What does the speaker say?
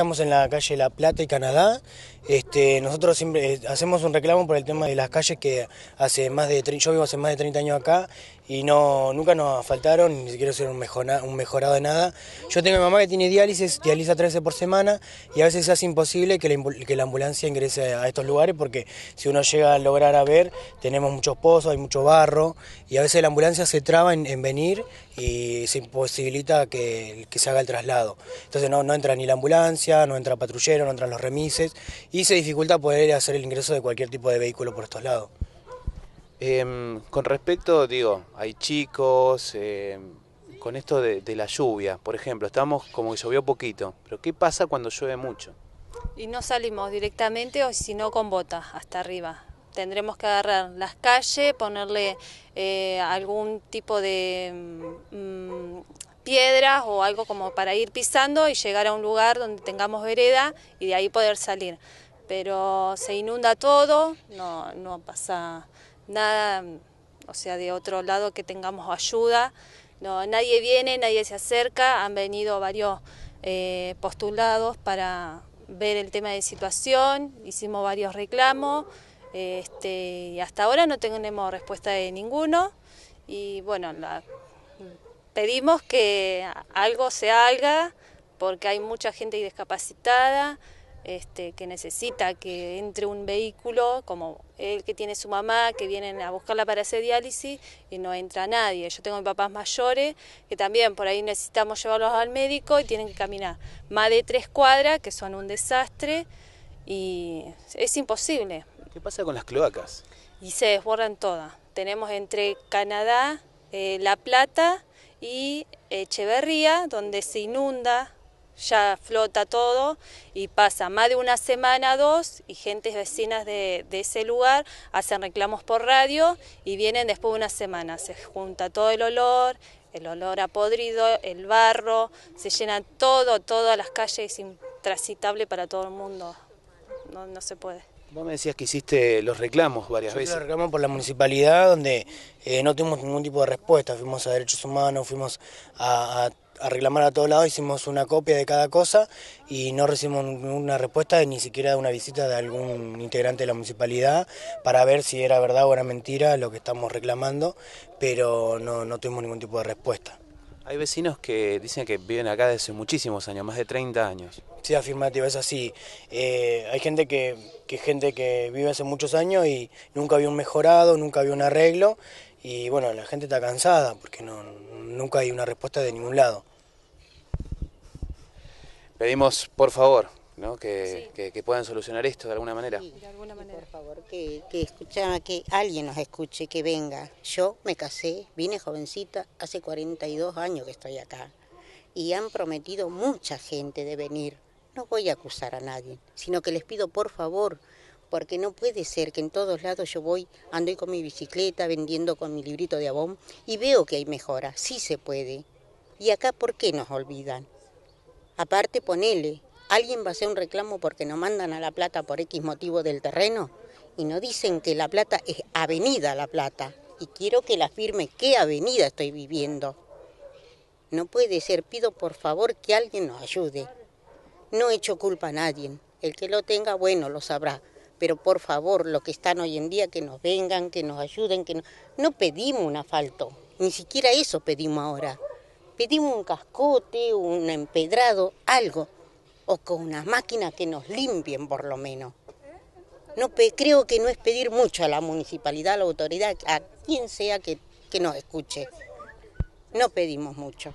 estamos en la calle La Plata y Canadá. Este, nosotros siempre eh, hacemos un reclamo por el tema de las calles que hace más de yo vivo hace más de 30 años acá y no, nunca nos faltaron, ni siquiera ser un, mejorado de nada. Yo tengo a mi mamá que tiene diálisis, dializa 13 por semana y a veces hace imposible que la, ambulancia ingrese a estos lugares porque si uno llega a lograr a ver, tenemos muchos pozos, hay mucho barro y a veces la ambulancia se traba en, venir y se imposibilita que, se haga el traslado. Entonces no, no entra ni la ambulancia, no entra patrullero, no entran los remises y se dificulta poder hacer el ingreso de cualquier tipo de vehículo por estos lados. Em, con respecto, digo, hay chicos, em, con esto de, la lluvia, por ejemplo, estamos como que llovió poquito, pero ¿qué pasa cuando llueve mucho? Y no salimos directamente o si no con botas hasta arriba. Tendremos que agarrar las calles, ponerle eh, algún tipo de mm, mm, piedras o algo como para ir pisando y llegar a un lugar donde tengamos vereda y de ahí poder salir. Pero se inunda todo, no, no pasa nada, o sea, de otro lado que tengamos ayuda. No, nadie viene, nadie se acerca, han venido varios eh, postulados para ver el tema de situación, hicimos varios reclamos, este, y hasta ahora no tenemos respuesta de ninguno, y bueno, pedimos que algo se haga, porque hay mucha gente discapacitada, este, que necesita que entre un vehículo, como el que tiene su mamá, que vienen a buscarla para hacer diálisis y no entra nadie. Yo tengo papás mayores que también por ahí necesitamos llevarlos al médico y tienen que caminar más de tres cuadras, que son un desastre y es imposible. ¿Qué pasa con las cloacas? Y se desbordan todas. Tenemos entre Canadá, eh, La Plata y Echeverría, donde se inunda ya flota todo y pasa más de una semana, dos, y gentes vecinas de, ese lugar hacen reclamos por radio y vienen después de una semana. Se junta todo el olor, el olor a podrido, el barro, se llena todo, todas las calles, es intransitable para todo el mundo. No, se puede. Vos me decías que hiciste los reclamos varias veces. Los reclamos por la municipalidad, donde eh, no tuvimos ningún tipo de respuesta. Fuimos a derechos humanos, fuimos a a reclamar a todos lados, hicimos una copia de cada cosa y no recibimos ninguna respuesta ni siquiera de una visita de algún integrante de la municipalidad para ver si era verdad o era mentira lo que estamos reclamando, pero no, tuvimos ningún tipo de respuesta. Hay vecinos que dicen que viven acá desde muchísimos años, más de 30 años. Sí, afirmativo, es así. Eh, hay gente que, que, gente que vive hace muchos años y nunca había un mejorado, nunca había un arreglo. Y bueno, la gente está cansada porque nunca hay una respuesta de ningún lado pedimos, por favor, ¿no? Que, puedan solucionar esto de alguna manera. Sí, de alguna manera. por favor, que, que alguien nos escuche, que venga. Yo me casé, vine jovencita, hace 42 años que estoy acá. Y han prometido mucha gente de venir. No voy a acusar a nadie, sino que les pido por favor, porque no puede ser que en todos lados yo voy, ando con mi bicicleta, vendiendo con mi librito de abón y veo que hay mejora, sí se puede. Y acá, ¿por qué nos olvidan? Aparte, ponele, alguien va a hacer un reclamo porque no mandan a La Plata por X motivo del terreno y no dicen que La Plata es Avenida La Plata. Y quiero que la firme qué avenida estoy viviendo. No puede ser, pido por favor que alguien nos ayude. No echo culpa a nadie. El que lo tenga, bueno, lo sabrá. Pero por favor, los que están hoy en día, que nos vengan, que nos ayuden, que no pedimos un asfalto. Ni siquiera eso pedimos ahora pedimos un cascote, un empedrado, algo, o con unas máquinas que nos limpien por lo menos. No creo que no es pedir mucho a la municipalidad, a la autoridad, a quien sea que, que nos escuche. No pedimos mucho.